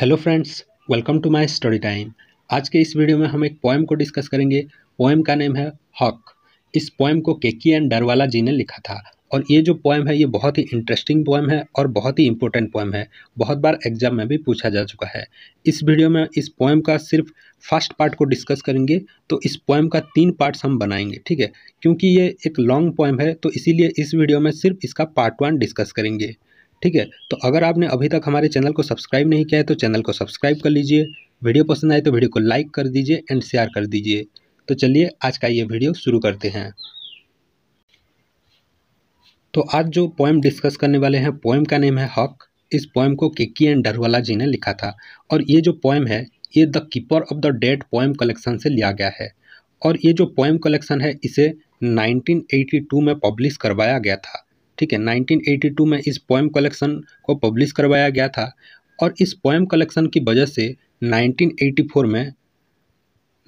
hello friends welcome to my study time आज के इस वीडियो में हम एक पोएम को डिस्कस करेंगे पोएम का नेम है हक इस पोएम को केकी एंड डरवाला जी ने लिखा था और ये जो पोएम है ये बहुत ही इंटरेस्टिंग पोएम है और बहुत ही इंपॉर्टेंट पोएम है बहुत बार एग्जाम में भी पूछा जा चुका है इस वीडियो में इस पोएम का सिर्फ फर्स्ट पार्ट को डिस्कस करेंगे तो इस पोएम का तीन पार्ट्स हम बनाएंगे ठीक है क्योंकि ये एक लॉन्ग पोएम है तो इसीलिए इस वीडियो में सिर्फ इसका पार्ट वन डिस्कस करेंगे ठीक है तो अगर आपने अभी तक हमारे चैनल को सब्सक्राइब नहीं किया है तो चैनल को सब्सक्राइब कर लीजिए वीडियो पसंद आए तो वीडियो को लाइक कर दीजिए एंड शेयर कर दीजिए तो चलिए आज का ये वीडियो शुरू करते हैं तो आज जो पोएम डिस्कस करने वाले हैं पोएम का नेम है हक इस पोएम को किक्की एंड डरवाला जी ने लिखा था और ये जो पोएम है ये the keeper of the dead poem collection से लिया गया है और ये जो पोएम कलेक्शन है इसे 1982 में पब्लिश करवाया गया था ठीक है 1982 में इस पोएम कलेक्शन को पब्लिश करवाया गया था और इस पोएम कलेक्शन की वजह से 1984 में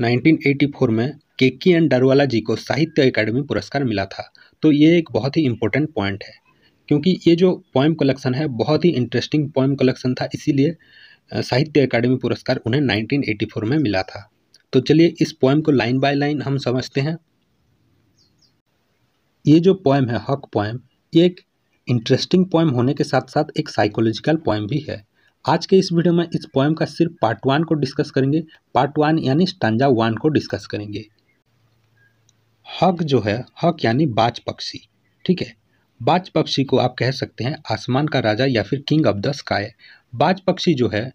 1984 में के के एन डरवाला जी को साहित्य अकेडमी पुरस्कार मिला था तो ये एक बहुत ही इम्पोर्टेंट पॉइंट है क्योंकि ये जो पोएम कलेक्शन है बहुत ही इंटरेस्टिंग पोएम कलेक्शन था इसीलिए साहित्य अकेडमी पुरस्कार उन्हें 1984 में मिला था तो चलिए इस पोएम को लाइन बाय लाइन हम समझते हैं ये जो पोएम है हक पोएम ये एक इंटरेस्टिंग पोएम होने के साथ साथ एक साइकोलॉजिकल पोएम भी है आज के इस वीडियो में इस पोएम का सिर्फ पार्ट वन को डिस्कस करेंगे पार्ट वन यानी स्टांजा वन को डिस्कस करेंगे हक जो है हक यानी बाज पक्षी ठीक है बाज पक्षी को आप कह सकते हैं आसमान का राजा या फिर किंग ऑफ द स्काई बाज पक्षी जो है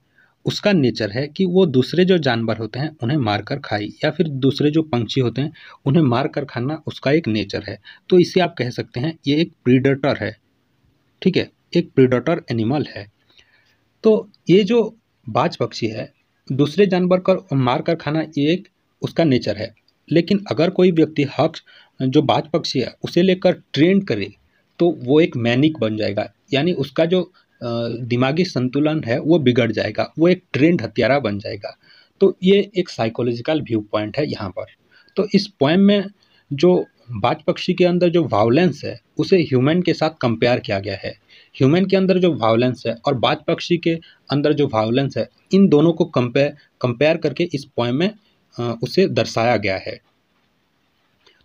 उसका नेचर है कि वो दूसरे जो जानवर होते हैं उन्हें मार कर खाए या फिर दूसरे जो पंक्षी होते हैं उन्हें मार कर खाना उसका एक नेचर है तो इसे आप कह सकते हैं ये एक प्रीडेटर है ठीक है एक प्रीडेटर एनिमल है तो ये जो बाज पक्षी है दूसरे जानवर कर मार कर खाना ये एक उसका नेचर है लेकिन अगर कोई व्यक्ति हक जो बाज पक्षी है उसे लेकर ट्रेंड करे तो वो एक मैनिक बन जाएगा यानी उसका जो दिमागी संतुलन है वो बिगड़ जाएगा वो एक ट्रेंड हत्यारा बन जाएगा तो ये एक साइकोलॉजिकल व्यू पॉइंट है यहाँ पर तो इस पोएम में जो बाज पक्षी के अंदर जो वायलेंस है उसे ह्यूमन के साथ कंपेयर किया गया है ह्यूमन के अंदर जो वायलेंस है और बाज पक्षी के अंदर जो वायलेंस है इन दोनों को कंपेयर कंपेयर करके इस पोएम में उसे दर्शाया गया है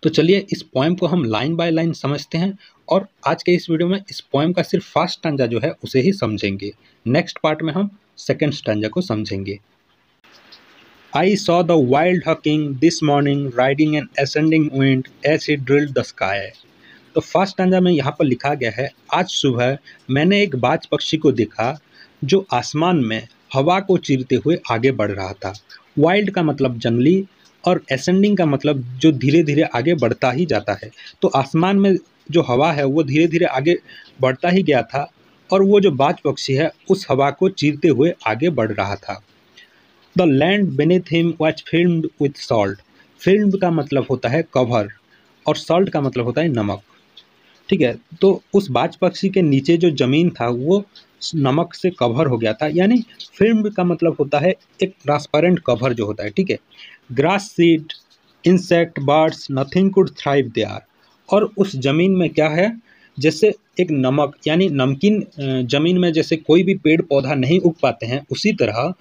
तो चलिए इस पोएम को हम लाइन बाय लाइन समझते हैं और आज के इस वीडियो में इस पोएम का सिर्फ फर्स्ट स्टांजा जो है उसे ही समझेंगे नेक्स्ट पार्ट में हम सेकेंड स्टांजा को समझेंगे I saw the wild hawking this morning riding an ascending wind as he drill the sky तो फर्स्ट टांजा में यहाँ पर लिखा गया है आज सुबह मैंने एक बाज पक्षी को देखा जो आसमान में हवा को चीरते हुए आगे बढ़ रहा था वाइल्ड का मतलब जंगली और एसेंडिंग का मतलब जो धीरे धीरे आगे बढ़ता ही जाता है तो आसमान में जो हवा है वो धीरे धीरे आगे बढ़ता ही गया था और वो जो बाज पक्षी है उस हवा को चीरते हुए आगे बढ़ रहा था the land beneath him was film with salt film का मतलब होता है कवर और सॉल्ट का मतलब होता है नमक ठीक है तो उस बाज पक्षी के नीचे जो ज़मीन था वो नमक से कवर हो गया था यानी फिल्म का मतलब होता है एक ट्रांसपेरेंट कवर जो होता है ठीक है grass seed insect birds nothing could thrive there और उस ज़मीन में क्या है जैसे एक नमक यानी नमकीन ज़मीन में जैसे कोई भी पेड़ पौधा नहीं उग पाते हैं उसी तरह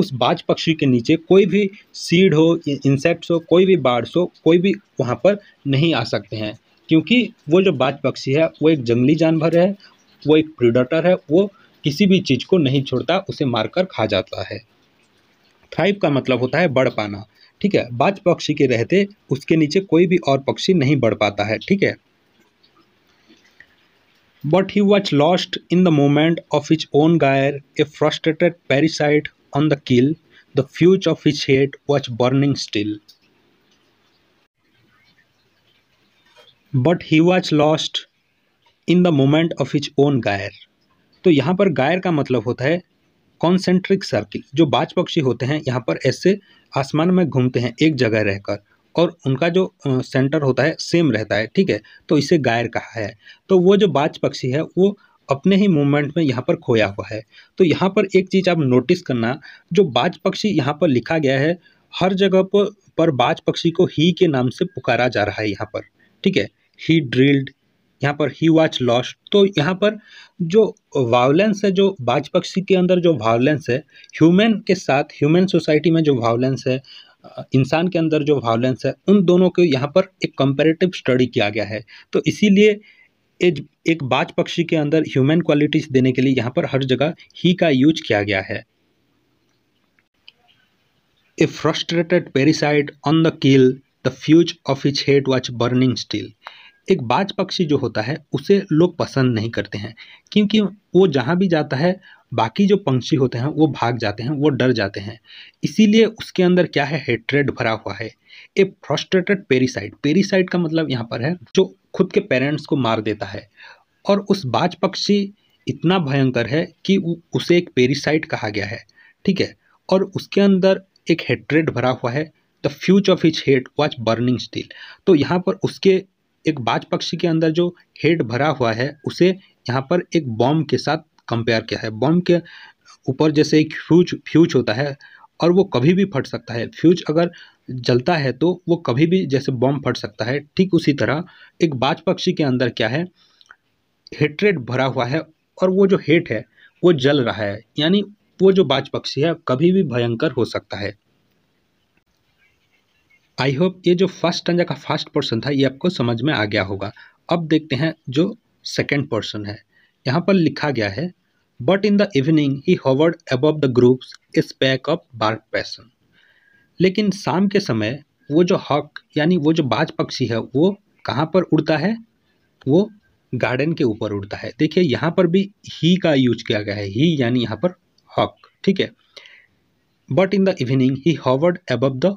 उस बाज पक्षी के नीचे कोई भी सीड हो इंसेक्ट्स हो कोई भी बार्ड्स हो कोई भी वहाँ पर नहीं आ सकते हैं क्योंकि वो जो बाज पक्षी है वो एक जंगली जानवर है वो एक प्रीडेटर है वो किसी भी चीज़ को नहीं छोड़ता उसे मारकर खा जाता है थ्राइव का मतलब होता है बढ़ पाना ठीक है बाज पक्षी के रहते उसके नीचे कोई भी और पक्षी नहीं बढ़ पाता है ठीक है but he watch lost in the moment of his own gyre a frustrated parricide on the kill the fuse of his hate watch burning still but he watch lost in the moment of his own gyre तो यहाँ पर गायर का मतलब होता है concentric circle जो बाज पक्षी होते हैं यहाँ पर ऐसे आसमान में घूमते हैं एक जगह रहकर और उनका जो सेंटर होता है सेम रहता है ठीक है तो इसे गायर कहा है तो वो जो बाज पक्षी है वो अपने ही मूवमेंट में यहाँ पर खोया हुआ है तो यहाँ पर एक चीज़ आप नोटिस करना जो बाज पक्षी यहाँ पर लिखा गया है हर जगह पर, पर बाज पक्षी को ही के नाम से पुकारा जा रहा है यहाँ पर ठीक है ही ड्रिल्ड यहाँ पर ही वॉच लॉस्ट तो यहाँ पर जो वायलेंस है जो बाजपक्षी के अंदर जो वायलेंस है ह्यूमन के साथ ह्यूमन सोसाइटी में जो वायलेंस है इंसान के अंदर जो वायलेंस है उन दोनों को यहाँ पर एक कंपेरेटिव स्टडी किया गया है तो इसीलिए एक बाज पक्षी के अंदर ह्यूमन क्वालिटीज देने के लिए यहाँ पर हर जगह ही का यूज किया गया है a frustrated parricide on the kill the fuse of his head watch burning still एक बाज पक्षी जो होता है उसे लोग पसंद नहीं करते हैं क्योंकि वो जहाँ भी जाता है बाकी जो पंक्षी होते हैं वो भाग जाते हैं वो डर जाते हैं इसीलिए उसके अंदर क्या है हेट्रेड भरा हुआ है ए फ्रस्ट्रेटेड पेरीसाइड पेरीसाइड का मतलब यहाँ पर है जो खुद के पेरेंट्स को मार देता है और उस बाज पक्षी इतना भयंकर है कि उसे एक पेरीसाइड कहा गया है ठीक है और उसके अंदर एक हेट्रेड भरा हुआ है the fuse of his hate watch burning still तो यहाँ पर उसके एक बाज पक्षी के अंदर जो हेड भरा हुआ है उसे यहाँ पर एक बॉम्ब के साथ कंपेयर किया है बॉम्ब के ऊपर जैसे एक फ्यूज फ्यूज होता है और वो कभी भी फट सकता है फ्यूज अगर जलता है तो वो कभी भी जैसे बॉम्ब फट सकता है ठीक उसी तरह एक बाज पक्षी के अंदर क्या है हेट्रेड भरा हुआ है और वो जो हेट है वो जल रहा है यानी वो जो बाज पक्षी है कभी भी भयंकर हो सकता है आई होप ये जो फर्स्ट टंजा का फर्स्ट पोर्सन था ये आपको समझ में आ गया होगा अब देखते हैं जो सेकेंड पोर्सन है यहाँ पर लिखा गया है but in the evening he hovered above the groups is pack of bark passing लेकिन शाम के समय वो जो हक यानी वो जो बाज पक्षी है वो कहाँ पर उड़ता है वो गार्डन के ऊपर उड़ता है देखिए यहाँ पर भी ही का यूज किया गया है ही यानी यहाँ पर हक ठीक है but in the evening he hovered above the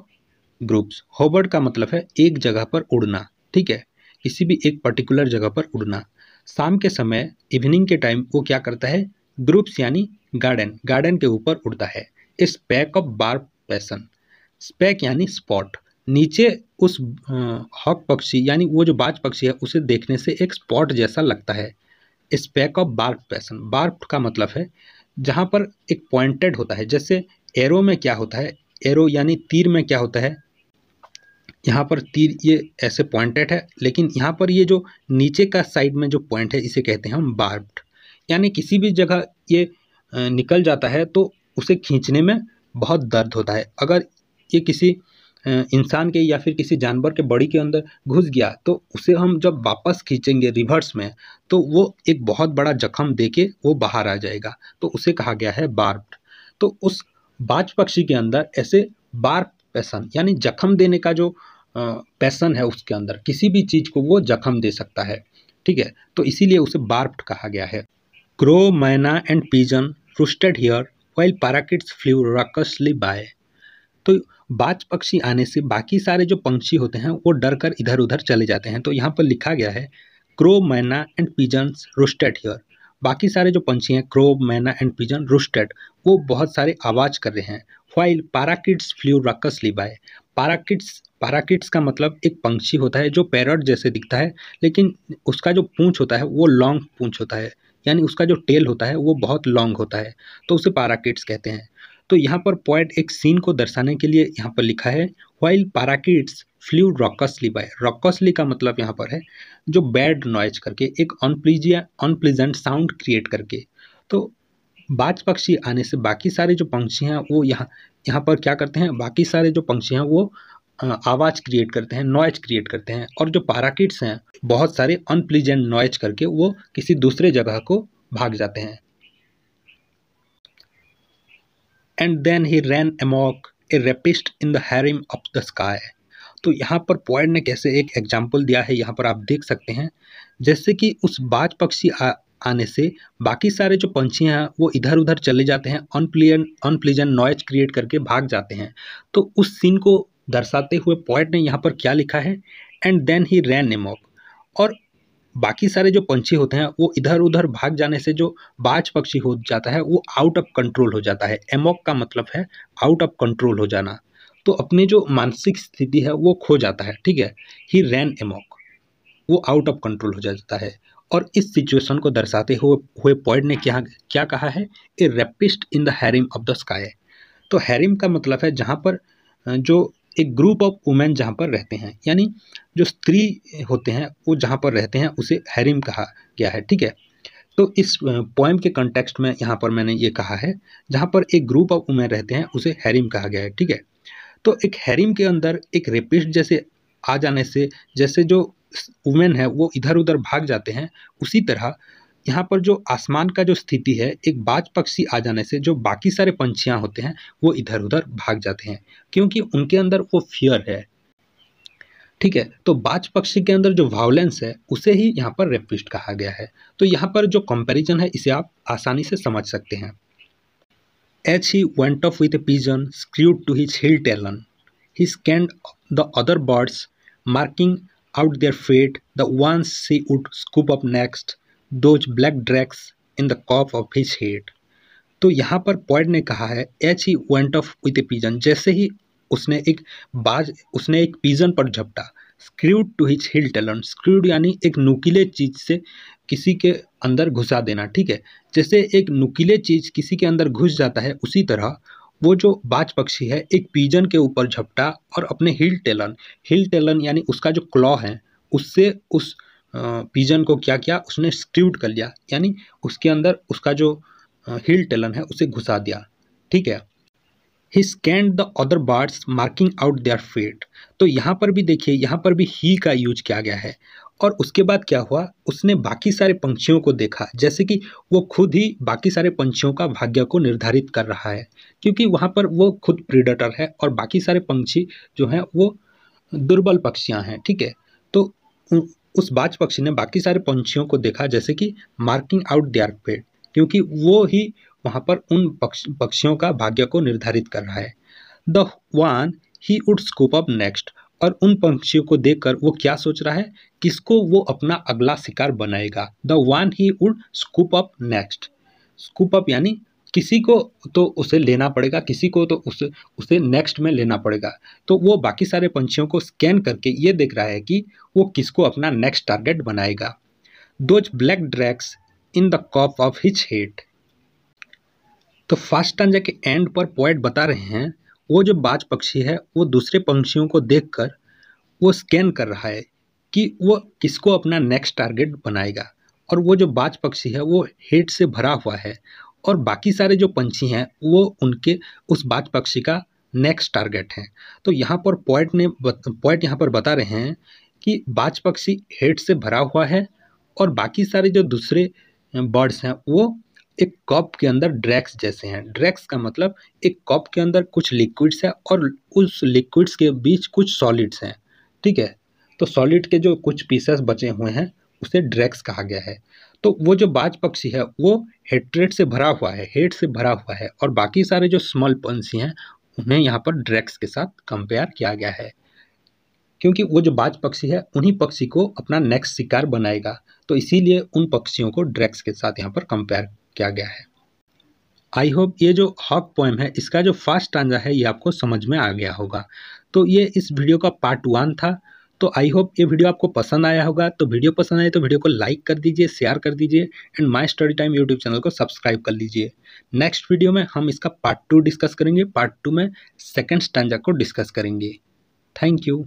groups hovered का मतलब है एक जगह पर उड़ना ठीक है किसी भी एक पर्टिकुलर जगह पर उड़ना शाम के समय इवनिंग के टाइम वो क्या करता है ग्रुप्स यानी गार्डन गार्डन के ऊपर उड़ता है speck of bar passing speck यानी स्पॉट नीचे उस हॉक पक्षी यानी वो जो बाज पक्षी है उसे देखने से एक स्पॉट जैसा लगता है speck of barf passing barf का मतलब है जहाँ पर एक पॉइंटेड होता है जैसे एरो में क्या होता है एरो यानी तीर में क्या होता है यहाँ पर तीर ये ऐसे पॉइंटेड है लेकिन यहाँ पर ये जो नीचे का साइड में जो पॉइंट है इसे कहते हैं हम बार्ब्ड यानी किसी भी जगह ये निकल जाता है तो उसे खींचने में बहुत दर्द होता है अगर ये किसी इंसान के या फिर किसी जानवर के बॉडी के अंदर घुस गया तो उसे हम जब वापस खींचेंगे रिवर्स में तो वो एक बहुत बड़ा जख्म दे के वो बाहर आ जाएगा तो उसे कहा गया है बार्ब्ड तो उस बाज पक्षी के अंदर ऐसे बार पैसन यानी जख्म देने का जो पैसन है उसके अंदर किसी भी चीज़ को वो जख्म दे सकता है ठीक है तो इसीलिए उसे बार्प्ड कहा गया है crow myna and pigeon roosted here while parakeets flew raucously by तो बाज पक्षी आने से बाकी सारे जो पंक्षी होते हैं वो डर कर इधर उधर चले जाते हैं तो यहाँ पर लिखा गया है crow myna and pigeons roasted hair बाकी सारे जो पंछी हैं क्रोब मैना एंड पिजन रुस्टेड वो बहुत सारे आवाज़ कर रहे हैं while parakeets flew raucously by parakeets parakeets का मतलब एक पंक्षी होता है जो पैरट जैसे दिखता है लेकिन उसका जो पूंछ होता है वो लॉन्ग पूंछ होता है यानी उसका जो टेल होता है वो बहुत लॉन्ग होता है तो उसे पाराकिट्स कहते हैं तो यहाँ पर पॉइंट एक सीन को दर्शाने के लिए यहाँ पर लिखा है while parakeets flew raucously by raucously का मतलब यहाँ पर है जो बैड नॉइज करके एक अनप्लीजिया अनप्लीजेंट साउंड क्रिएट करके तो बाज पक्षी आने से बाकी सारे जो पंक्षी हैं वो यहाँ यहाँ पर क्या करते हैं बाकी सारे जो पंक्षी हैं वो आवाज़ क्रिएट करते हैं नॉइज क्रिएट करते हैं और जो पाराकिड्स हैं बहुत सारे अनप्लीजेंट नॉइज करके वो किसी दूसरे जगह को भाग जाते हैं and then he ran amok a rapist in the harem of the sky तो यहाँ पर पॉइंट ने कैसे एक एग्जाम्पल दिया है यहाँ पर आप देख सकते हैं जैसे कि उस बाज पक्षी आ, आने से बाकी सारे जो पंछी हैं वो इधर उधर चले जाते हैं अनप्लियन अनप्लीजन नॉइज क्रिएट करके भाग जाते हैं तो उस सीन को दर्शाते हुए पॉइंट ने यहाँ पर क्या लिखा है and then he ran amok और बाकी सारे जो पंछी होते हैं वो इधर उधर भाग जाने से जो बाज पक्षी हो जाता है वो आउट ऑफ कंट्रोल हो जाता है एमोक का मतलब है आउट ऑफ कंट्रोल हो जाना तो अपनी जो मानसिक स्थिति है वो खो जाता है ठीक है ही रैन एमोक वो आउट ऑफ कंट्रोल हो जाता है और इस सिचुएशन को दर्शाते हुए हुए पॉइंट ने क्या क्या कहा है a rapist in the harem of the sky तो हैरिम का मतलब है जहाँ पर जो एक ग्रुप ऑफ वुमेन जहाँ पर रहते हैं यानी जो स्त्री होते हैं वो जहाँ पर रहते हैं उसे हैरिम कहा गया है ठीक है तो इस पोएम के कंटेक्स्ट में यहाँ पर मैंने ये कहा है जहाँ पर एक ग्रुप ऑफ वुमेन रहते हैं उसे हैरिम कहा गया है ठीक है तो एक हैरिम के अंदर एक रेपिस्ट जैसे आ जाने से जैसे जो वुमेन है वो इधर उधर भाग जाते हैं उसी तरह यहाँ पर जो आसमान का जो स्थिति है एक बाज पक्षी आ जाने से जो बाकी सारे पंछियाँ होते हैं वो इधर उधर भाग जाते हैं क्योंकि उनके अंदर वो फियर है ठीक है तो बाज पक्षी के अंदर जो वायलेंस है उसे ही यहाँ पर रेपिस्ट कहा गया है तो यहाँ पर जो कंपैरिजन है इसे आप आसानी से समझ सकते हैं each he went off with a pigeon screwed to his heel talon he scanned the other birds marking out their fate the ones he would scoop up next those black drakes in the cough of his head तो यहाँ पर poet ने कहा है each he went off with a pigeon जैसे ही उसने एक बाज उसने एक पीजन पर झपटा screwed to his heel talon screwed यानी एक नुकीले चीज से किसी के अंदर घुसा देना ठीक है जैसे एक नुकीले चीज किसी के अंदर घुस जाता है उसी तरह वो जो बाज पक्षी है एक पीजन के ऊपर झपटा और अपने हिल टेलन हिल टेलन यानी उसका जो क्लॉ है उससे उस पिजन को क्या किया उसने स्ट्यूट कर लिया यानी उसके अंदर उसका जो हिल टेलन है उसे घुसा दिया ठीक है he scanned the other birds marking out their fate तो यहाँ पर भी देखिए यहाँ पर भी ही का यूज किया गया है और उसके बाद क्या हुआ उसने बाकी सारे पंक्षियों को देखा जैसे कि वो खुद ही बाकी सारे पंक्षियों का भाग्य को निर्धारित कर रहा है क्योंकि वहाँ पर वो खुद प्रीडेटर है और बाकी सारे पंक्षी जो हैं वो दुर्बल पक्षियाँ हैं ठीक है तो उस बाज पक्षी ने बाकी सारे पंछियों को देखा जैसे कि मार्किंग आउट दियर पेट क्योंकि वो ही वहाँ पर उन पक्ष पक्षियों का भाग्य को निर्धारित कर रहा है the one he would scoop up next और उन पंछियों को देखकर वो क्या सोच रहा है किसको वो अपना अगला शिकार बनाएगा the one he would scoop up next scoop up यानी किसी को तो उसे लेना पड़ेगा किसी को तो उसे उसे नेक्स्ट में लेना पड़ेगा तो वो बाकी सारे पंछियों को स्कैन करके ये देख रहा है कि वो किसको अपना नेक्स्ट टारगेट बनाएगा those black drakes in the cop of his head तो फर्स्ट टांजा के एंड पर पॉइंट बता रहे हैं वो जो बाज पक्षी है वो दूसरे पंक्षियों को देख कर वो स्कैन कर रहा है कि वो किसको अपना नेक्स्ट टारगेट बनाएगा और वो जो बाज पक्षी है वो हेट से भरा हुआ है और बाकी सारे जो पंछी हैं वो उनके उस बाज पक्षी का नेक्स्ट टारगेट हैं तो यहाँ पर पॉइंट ने पॉइंट यहाँ पर बता रहे हैं कि बाज पक्षी हेड से भरा हुआ है और बाकी सारे जो दूसरे बर्ड्स हैं वो एक कप के अंदर ड्रैक्स जैसे हैं ड्रैक्स का मतलब एक कप के अंदर कुछ लिक्विड्स है और उस लिक्विड्स के बीच कुछ सॉलिड्स हैं ठीक है तो सॉलिड के जो कुछ पीसेस बचे हुए हैं उसे ड्रैक्स कहा गया है तो वो जो बाज पक्षी है वो हेट्रेट से भरा हुआ है हेट से भरा हुआ है और बाकी सारे जो स्मॉल पंछी हैं उन्हें यहाँ पर ड्रैक्स के साथ कंपेयर किया गया है क्योंकि वो जो बाज पक्षी है उन्हीं पक्षी को अपना नेक्स्ट शिकार बनाएगा तो इसीलिए उन पक्षियों को ड्रैक्स के साथ यहाँ पर कंपेयर किया गया है आई होप ये जो हॉक पोएम है इसका जो फर्स्ट आंजा है ये आपको समझ में आ गया होगा तो ये इस वीडियो का पार्ट वन था तो आई होप ये वीडियो आपको पसंद आया होगा तो वीडियो पसंद आए तो वीडियो को लाइक कर दीजिए शेयर कर दीजिए and my study time YouTube channel को सब्सक्राइब कर लीजिए नेक्स्ट वीडियो में हम इसका पार्ट टू डिस्कस करेंगे पार्ट टू में सेकेंड स्टैंड को डिस्कस करेंगे थैंक यू